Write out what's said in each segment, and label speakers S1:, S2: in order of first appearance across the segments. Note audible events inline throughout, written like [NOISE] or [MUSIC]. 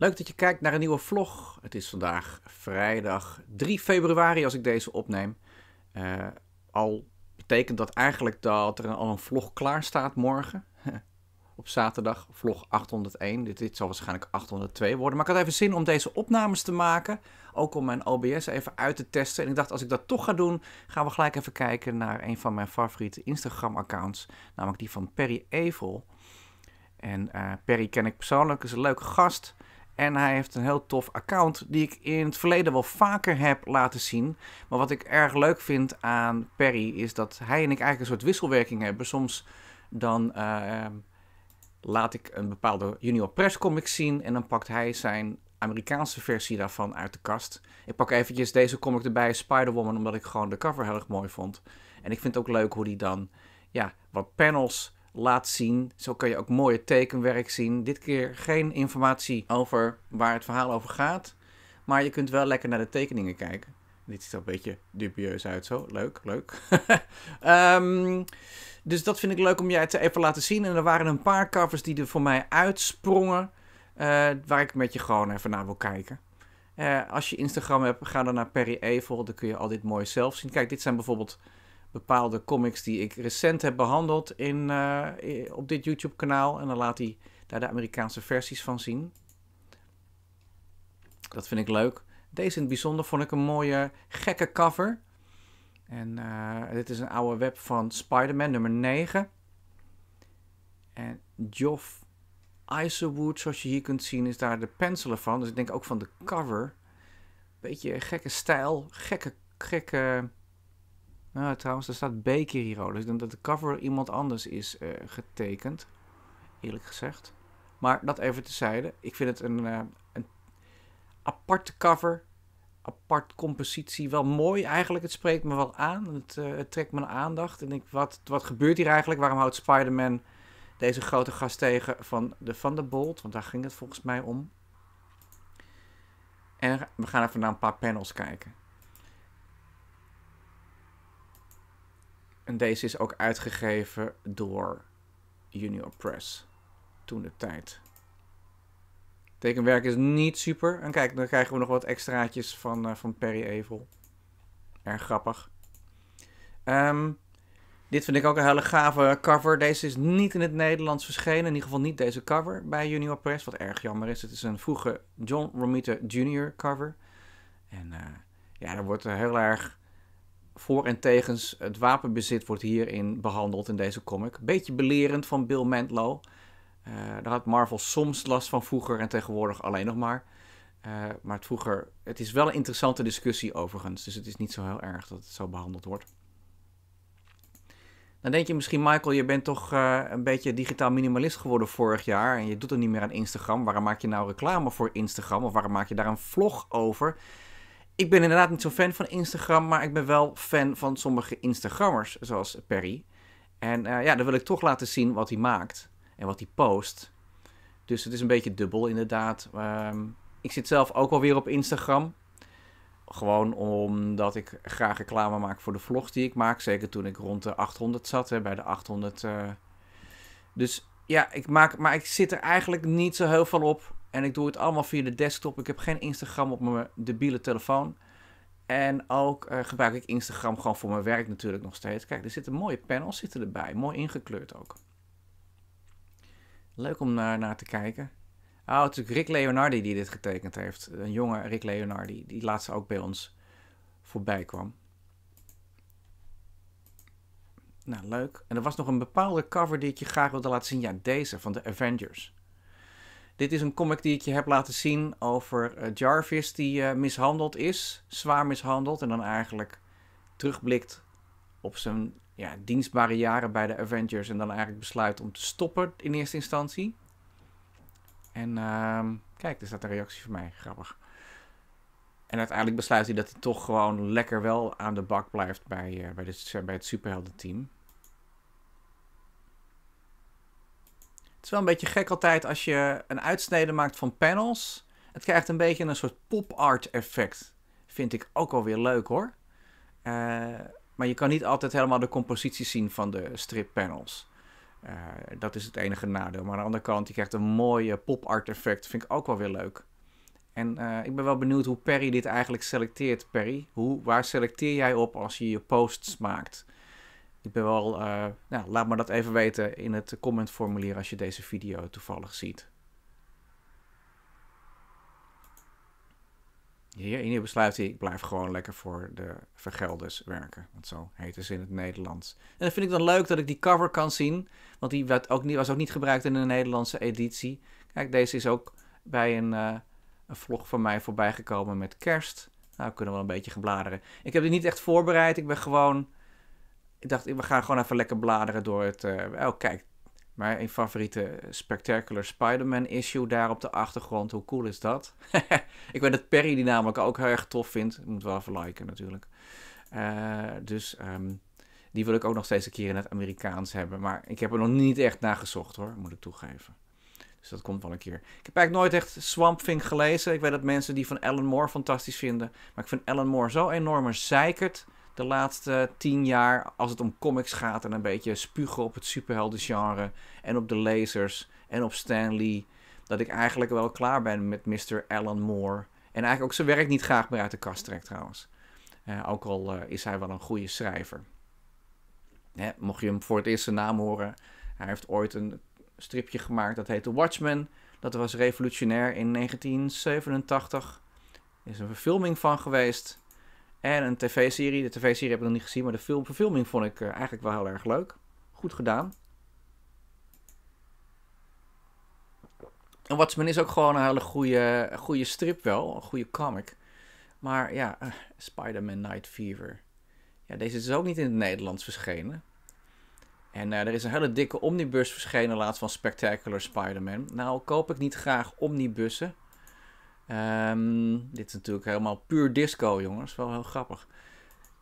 S1: Leuk dat je kijkt naar een nieuwe vlog. Het is vandaag vrijdag 3 februari als ik deze opneem. Eh, al betekent dat eigenlijk dat er al een vlog klaar staat morgen. [LAUGHS] Op zaterdag, vlog 801. Dit, dit zal waarschijnlijk 802 worden. Maar ik had even zin om deze opnames te maken. Ook om mijn OBS even uit te testen. En ik dacht, als ik dat toch ga doen, gaan we gelijk even kijken naar een van mijn favoriete Instagram-accounts. Namelijk die van Perry Evel. En uh, Perry ken ik persoonlijk, is een leuke gast. En hij heeft een heel tof account die ik in het verleden wel vaker heb laten zien. Maar wat ik erg leuk vind aan Perry is dat hij en ik eigenlijk een soort wisselwerking hebben. Soms dan ehm, laat ik een bepaalde Junior Press comic zien en dan pakt hij zijn Amerikaanse versie daarvan uit de kast. Ik pak eventjes deze comic erbij, Spider-Woman, omdat ik gewoon de cover heel erg mooi vond. En ik vind het ook leuk hoe die dan ja, wat panels laat zien. Zo kan je ook mooie tekenwerk zien. Dit keer geen informatie over waar het verhaal over gaat. Maar je kunt wel lekker naar de tekeningen kijken. Dit ziet er een beetje dubieus uit zo. Leuk, leuk. [LAUGHS] Ehm, dus dat vind ik leuk om jij te even laten zien. En er waren een paar covers die er voor mij uitsprongen. Uh, waar ik met je gewoon even naar wil kijken. Eh, als je Instagram hebt, ga dan naar Perry Evel. Dan kun je al dit mooi zelf zien. Kijk, dit zijn bijvoorbeeld bepaalde comics die ik recent heb behandeld in, eh, op dit YouTube-kanaal. En dan laat hij daar de Amerikaanse versies van zien. Dat vind ik leuk. Deze in het bijzonder vond ik een mooie, gekke cover. En eh, dit is een oude web van Spider-Man nummer 9. En Geoff Iserwood, zoals je hier kunt zien, is daar de penselen van. Dus ik denk ook van de cover. Beetje gekke stijl, gekke, gekke nou, trouwens, er staat Baker hier al. Dus ik denk dat de cover iemand anders is eh, getekend. Eerlijk gezegd. Maar dat even tezijde. Ik vind het een, eh, een aparte cover. Apart compositie. Wel mooi eigenlijk. Het spreekt me wel aan. Het, uh, trekt mijn aandacht. En ik, wat, wat gebeurt hier eigenlijk? Waarom houdt Spider-Man deze grote gast tegen van de Van Bolt? Want daar ging het volgens mij om. En we gaan even naar een paar panels kijken. En deze is ook uitgegeven door Junior Press toen de tijd. Tekenwerk is niet super. En kijk, dan krijgen we nog wat extraatjes van, eh, van Perry Evel. Erg grappig. Ehm, dit vind ik ook een hele gave cover. Deze is niet in het Nederlands verschenen. In ieder geval niet deze cover bij Junior Press. Wat erg jammer is. Het is een vroege John Romita Jr. cover. En eh, ja, er wordt heel erg voor- en tegens het wapenbezit wordt hierin behandeld in deze comic. Beetje belerend van Bill Mantlo. Eh, daar had Marvel soms last van vroeger en tegenwoordig alleen nog maar. Eh, maar het vroeger, het is wel een interessante discussie overigens. Dus het is niet zo heel erg dat het zo behandeld wordt. Dan denk je misschien, Michael, je bent toch eh, een beetje digitaal minimalist geworden vorig jaar. En je doet er niet meer aan Instagram. Waarom maak je nou reclame voor Instagram? Of waarom maak je daar een vlog over? ik ben inderdaad niet zo'n fan van Instagram, maar ik ben wel fan van sommige Instagrammers, zoals Perry. En eh, ja, dan wil ik toch laten zien wat hij maakt en wat hij post. Dus het is een beetje dubbel, inderdaad. Ehm, ik zit zelf ook alweer op Instagram. Gewoon omdat ik graag reclame maak voor de vlogs die ik maak. Zeker toen ik rond de 800 zat, hè, bij de 800. Eh. Dus ja, ik maak, maar ik zit er eigenlijk niet zo heel veel op. En ik doe het allemaal via de desktop. Ik heb geen Instagram op mijn debiele telefoon. En ook eh, gebruik ik Instagram gewoon voor mijn werk natuurlijk nog steeds. Kijk, er zitten mooie panels zitten erbij. Mooi ingekleurd ook. Leuk om naar, naar te kijken. Oh, natuurlijk Rick Leonardi die dit getekend heeft. Een jonge Rick Leonardi, die laatst ook bij ons voorbij kwam. Nou, leuk. En er was nog een bepaalde cover die ik je graag wilde laten zien. Ja, deze van de Avengers. Dit is een comic die ik je heb laten zien over eh, Jarvis die eh, mishandeld is. Zwaar mishandeld. En dan eigenlijk terugblikt op zijn ja, dienstbare jaren bij de Avengers. En dan eigenlijk besluit om te stoppen in eerste instantie. En uh, kijk, er staat een reactie van mij. Grappig. En uiteindelijk besluit hij dat hij toch gewoon lekker wel aan de bak blijft bij, uh, bij, de, bij het superheldenteam. Het is wel een beetje gek altijd als je een uitsnede maakt van panels. Het krijgt een beetje een soort pop art effect. Vind ik ook alweer leuk hoor. Eh, maar je kan niet altijd helemaal de compositie zien van de strip panels. Eh, dat is het enige nadeel. Maar aan de andere kant, je krijgt een mooie pop art effect. Vind ik ook wel weer leuk. En eh, ik ben wel benieuwd hoe Perry dit eigenlijk selecteert, Perry. Hoe, waar selecteer jij op als je je posts maakt? Ik ben wel, eh, nou, laat me dat even weten in het commentformulier als je deze video toevallig ziet. hier besluit hij, ik blijf gewoon lekker voor de vergelders werken. Want zo heet het in het Nederlands. En dat vind ik dan leuk dat ik die cover kan zien. Want die werd ook niet, was ook niet gebruikt in de Nederlandse editie. Kijk, deze is ook bij een, eh, een vlog van mij voorbijgekomen met kerst. Nou, kunnen we wel een beetje gebladeren. Ik heb die niet echt voorbereid. Ik ben gewoon ik dacht, we gaan gewoon even lekker bladeren door het. Eh, oh, kijk. mijn favoriete Spectacular Spider-Man issue daar op de achtergrond. Hoe cool is dat? [LAUGHS] ik weet dat Perry die namelijk ook heel erg tof vindt. Moet wel even liken natuurlijk. Eh, dus ehm, die wil ik ook nog steeds een keer in het Amerikaans hebben. Maar ik heb er nog niet echt naar gezocht hoor, moet ik toegeven. Dus dat komt wel een keer. Ik heb eigenlijk nooit echt Swamp Thing gelezen. Ik weet dat mensen die van Alan Moore fantastisch vinden. Maar ik vind Alan Moore zo enorm zeikert de laatste tien jaar als het om comics gaat en een beetje spugen op het superheldengenre en op de lasers en op Stan Lee. Dat ik eigenlijk wel klaar ben met Mr. Alan Moore. En eigenlijk ook zijn werk niet graag meer uit de kast trekt trouwens. Eh, ook al eh, is hij wel een goede schrijver. Hè, mocht je hem voor het eerst zijn naam horen. Hij heeft ooit een stripje gemaakt dat heette Watchmen. Dat was revolutionair in 1987. Er is een verfilming van geweest. En een tv-serie. De tv-serie heb ik nog niet gezien, maar de film, verfilming vond ik eh, eigenlijk wel heel erg leuk. Goed gedaan. En Watchmen is ook gewoon een hele goede, goede strip wel. Een goede comic. Maar ja, uh, Spider-Man Night Fever. Ja, deze is ook niet in het Nederlands verschenen. En uh, er is een hele dikke omnibus verschenen laatst van Spectacular Spider-Man. Nou, koop ik niet graag omnibussen. Ehm, dit is natuurlijk helemaal puur disco, jongens. Wel heel grappig.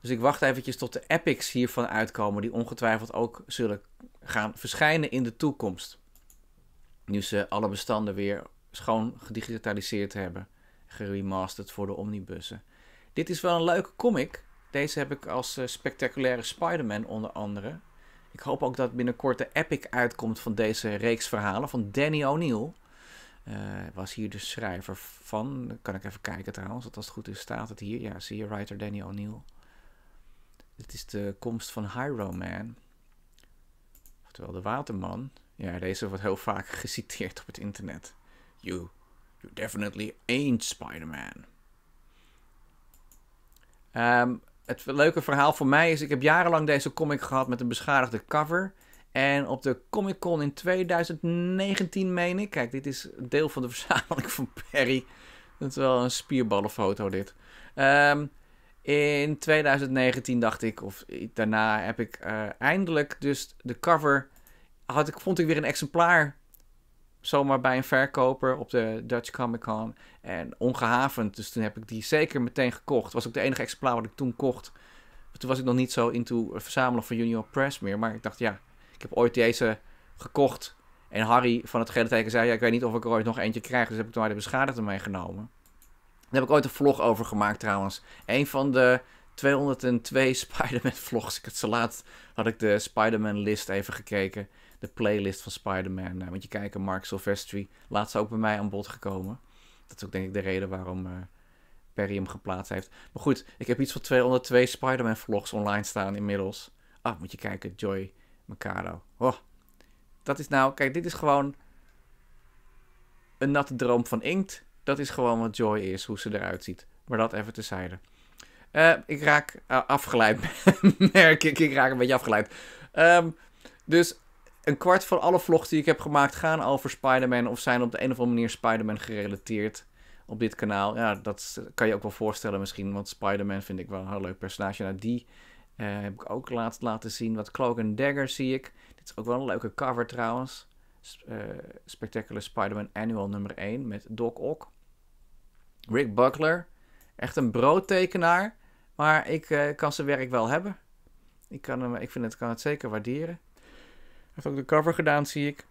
S1: Dus ik wacht eventjes tot de epics hiervan uitkomen, die ongetwijfeld ook zullen gaan verschijnen in de toekomst. Nu ze alle bestanden weer schoon gedigitaliseerd hebben, geremasterd voor de omnibussen. Dit is wel een leuke comic. Deze heb ik als eh, spectaculaire Spider-Man onder andere. Ik hoop ook dat binnenkort de epic uitkomt van deze reeks verhalen van Danny O'Neill. Eh, was hier de schrijver van. kan ik even kijken trouwens, dat als het goed is staat het hier. Ja, zie je, writer Danny O'Neill. Het is de komst van Hyro Man. Oftewel de waterman. Ja, deze wordt heel vaak [LAUGHS] geciteerd op het internet. You, you definitely ain't Spider-Man. Ehm, het leuke verhaal voor mij is, ik heb jarenlang deze comic gehad met een beschadigde cover. En op de Comic Con in 2019, meen ik. Kijk, dit is deel van de [LAUGHS] verzameling van Perry. Dat is wel een spierballenfoto, dit. Ehm, in 2019 dacht ik, of daarna heb ik eh, eindelijk dus de cover. Had ik, vond ik weer een exemplaar. Zomaar bij een verkoper op de Dutch Comic Con. En ongehavend. Dus toen heb ik die zeker meteen gekocht. Was ook de enige exemplaar wat ik toen kocht. Toen was ik nog niet zo into verzameling verzamelen van Junior Press meer. Maar ik dacht, ja, heb ooit deze gekocht. En Harry van het teken zei, ja, ik weet niet of ik er ooit nog eentje krijg. Dus heb ik toen maar de beschadigde meegenomen. Daar heb ik ooit een vlog over gemaakt trouwens. Een van de 202 [LAUGHS] Spider-Man vlogs. Ik had zo laat had ik de Spider-Man list even gekeken. De playlist van Spider-Man. Nou, moet je kijken, Mark Silvestri. laatste ook bij mij aan bod gekomen. Dat is ook denk ik de reden waarom uh, Perry hem geplaatst heeft. Maar goed, ik heb iets van 202 Spider-Man vlogs online staan inmiddels. Ah, moet je kijken, Joy Mikado. Oh, dat is nou, kijk, dit is gewoon een natte droom van inkt. Dat is gewoon wat Joy is, hoe ze eruit ziet. Maar dat even tezijde. Uh, eh, ik raak eh, afgeleid, [LAUGHS] merk ik. Ik raak een beetje afgeleid. Ehm, dus een kwart van alle vlogs die ik heb gemaakt gaan over Spider-Man of zijn op de een of andere manier Spider-Man gerelateerd op dit kanaal. Ja, dat kan je ook wel voorstellen misschien, want Spider-Man vind ik wel een heel leuk personage. Nou, die eh, heb ik ook laatst laten zien. Wat Cloak and Dagger zie ik. Dit is ook wel een leuke cover trouwens. Eh, Spectacular Spider-Man Annual nummer 1 met Doc Ock. Rick Buckler. Echt een broodtekenaar. Maar ik eh, kan zijn werk wel hebben. Ik, kan hem, ik vind het, kan het zeker waarderen. Hij heeft ook de cover gedaan, zie ik.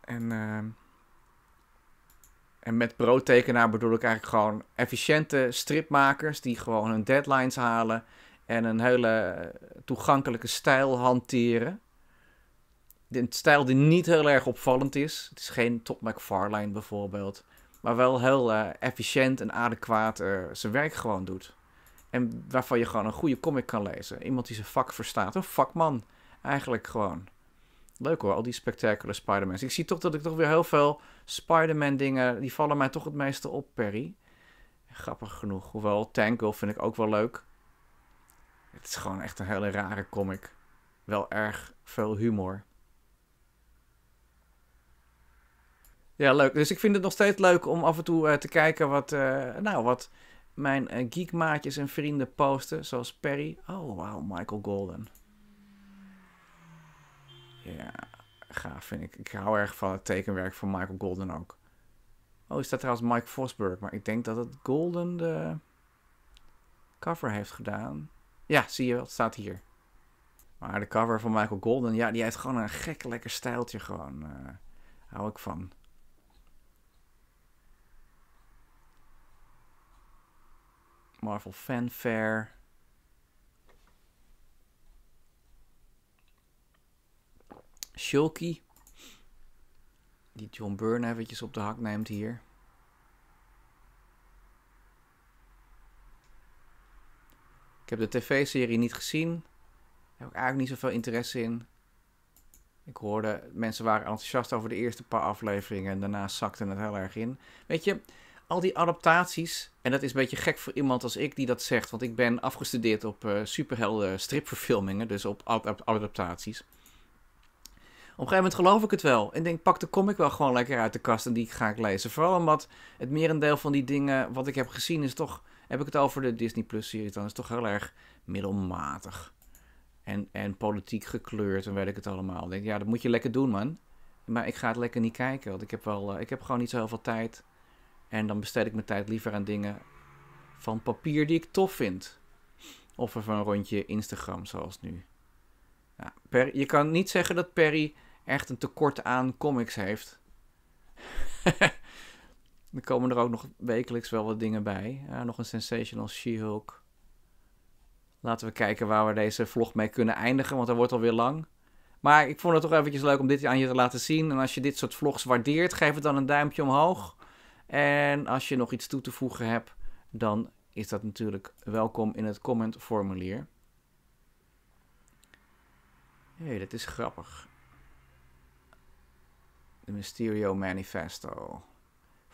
S1: En, uh, en met broodtekenaar bedoel ik eigenlijk gewoon efficiënte stripmakers die gewoon hun deadlines halen. En een hele toegankelijke stijl hanteren. Een stijl die niet heel erg opvallend is. Het is geen Top McFarlane bijvoorbeeld. Maar wel heel eh, efficiënt en adequaat eh, zijn werk gewoon doet. En waarvan je gewoon een goede comic kan lezen. Iemand die zijn vak verstaat. Een vakman eigenlijk gewoon. Leuk hoor, al die spectaculaire Spider-Mans. Ik zie toch dat ik toch weer heel veel Spider-Man dingen... die vallen mij toch het meeste op, Perry. Grappig genoeg. Hoewel, Tangle vind ik ook wel leuk. Het is gewoon echt een hele rare comic. Wel erg veel humor. Ja, leuk. Dus ik vind het nog steeds leuk om af en toe eh, te kijken wat, eh, nou, wat mijn uh, geekmaatjes en vrienden posten. Zoals Perry. Oh, wauw, Michael Golden. Ja, gaaf vind ik. Ik hou erg van het tekenwerk van Michael Golden ook. Oh, is dat trouwens Mike Fosberg. Maar ik denk dat het Golden de cover heeft gedaan. Ja, zie je wel, het staat hier. Maar de cover van Michael Golden, ja, die heeft gewoon een gek lekker stijltje gewoon. Eh, hou ik van. Marvel Fanfare. Shulky. Die John Byrne eventjes op de hak neemt hier. Ik heb de tv-serie niet gezien. Daar heb ik eigenlijk niet zoveel interesse in. Ik hoorde, mensen waren enthousiast over de eerste paar afleveringen en daarna zakte het heel erg in. Weet je, al die adaptaties, en dat is een beetje gek voor iemand als ik die dat zegt, want ik ben afgestudeerd op uh, superhelden eh, stripverfilmingen, dus op adaptaties. Op een gegeven moment geloof ik het wel en denk, pak de comic wel gewoon lekker uit de kast en die ga ik lezen. Vooral omdat het merendeel van die dingen wat ik heb gezien is toch heb ik het al voor de Disney Plus serie. Dan is het toch heel erg middelmatig. En, en politiek gekleurd en weet ik het allemaal. Ik denk, ja, dat moet je lekker doen, man. Maar ik ga het lekker niet kijken. Want ik heb, wel, eh, ik heb gewoon niet zo heel veel tijd. En dan besteed ik mijn tijd liever aan dingen van papier die ik tof vind. Of even een rondje Instagram, zoals nu. Ja, je kan niet zeggen dat Perry echt een tekort aan comics heeft. [LAUGHS] Er komen er ook nog wekelijks wel wat dingen bij. nog een Sensational She-Hulk. Laten we kijken waar we deze vlog mee kunnen eindigen, want dat wordt alweer lang. Maar ik vond het toch eventjes leuk om dit aan je te laten zien. En als je dit soort vlogs waardeert, geef het dan een duimpje omhoog. En als je nog iets toe te voegen hebt, dan is dat natuurlijk welkom in het commentformulier. Hé, hey, dat is grappig. De Mysterio Manifesto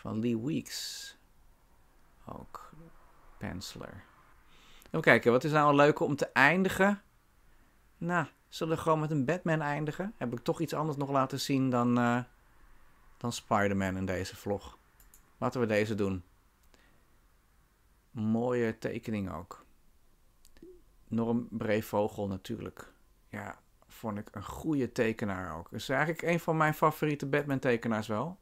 S1: van Lee Weeks. Ook penciler. Even kijken, wat is nou een leuke om te eindigen? Nou, zullen we gewoon met een Batman eindigen? Heb ik toch iets anders nog laten zien dan, uh, dan Spider-Man in deze vlog. Laten we deze doen. Mooie tekening ook. Norm Breevogel natuurlijk. Ja, vond ik een goede tekenaar ook. Is eigenlijk een van mijn favoriete Batman tekenaars wel.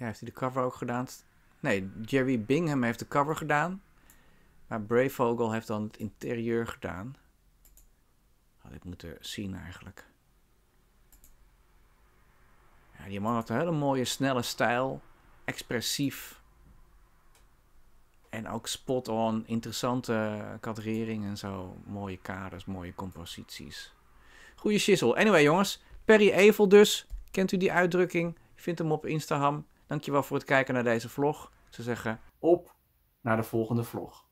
S1: Ja, heeft hij de cover ook gedaan? Nee, Jerry Bingham heeft de cover gedaan. Maar Brave Vogel heeft dan het interieur gedaan. Had oh, ik moeten zien eigenlijk. Ja, die man had een hele mooie, snelle stijl. Expressief. En ook spot-on. Interessante kadrering en zo. Mooie kaders, mooie composities. Goeie shizzle. Anyway jongens, Perry Evel dus. Kent u die uitdrukking? Vind hem op Instagram. Dankjewel voor het kijken naar deze vlog. Ze zeggen op naar de volgende vlog.